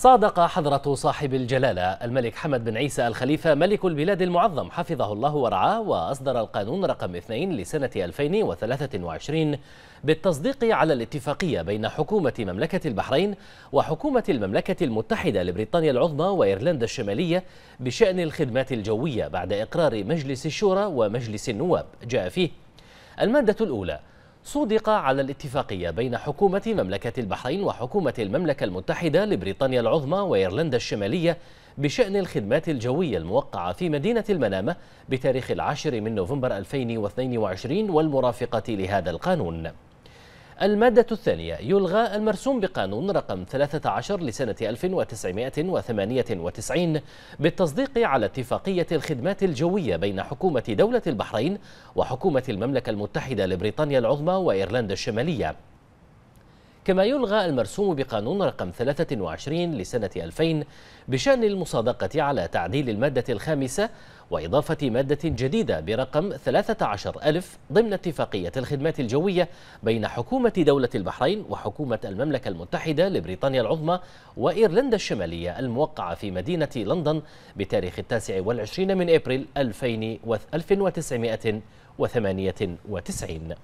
صادق حضرة صاحب الجلالة الملك حمد بن عيسى الخليفة ملك البلاد المعظم حفظه الله ورعاه وأصدر القانون رقم 2 لسنة 2023 بالتصديق على الاتفاقية بين حكومة مملكة البحرين وحكومة المملكة المتحدة لبريطانيا العظمى وإيرلندا الشمالية بشأن الخدمات الجوية بعد إقرار مجلس الشورى ومجلس النواب جاء فيه المادة الأولى صدق على الاتفاقية بين حكومة مملكة البحرين وحكومة المملكة المتحدة لبريطانيا العظمى وإيرلندا الشمالية بشأن الخدمات الجوية الموقعة في مدينة المنامة بتاريخ العاشر من نوفمبر 2022 والمرافقة لهذا القانون المادة الثانية يلغى المرسوم بقانون رقم 13 لسنة 1998 بالتصديق على اتفاقية الخدمات الجوية بين حكومة دولة البحرين وحكومة المملكة المتحدة لبريطانيا العظمى وإيرلندا الشمالية كما يلغى المرسوم بقانون رقم 23 لسنة 2000 بشأن المصادقة على تعديل المادة الخامسة وإضافة مادة جديدة برقم 13 ألف ضمن اتفاقية الخدمات الجوية بين حكومة دولة البحرين وحكومة المملكة المتحدة لبريطانيا العظمى وإيرلندا الشمالية الموقعة في مدينة لندن بتاريخ 29 من إبريل 1998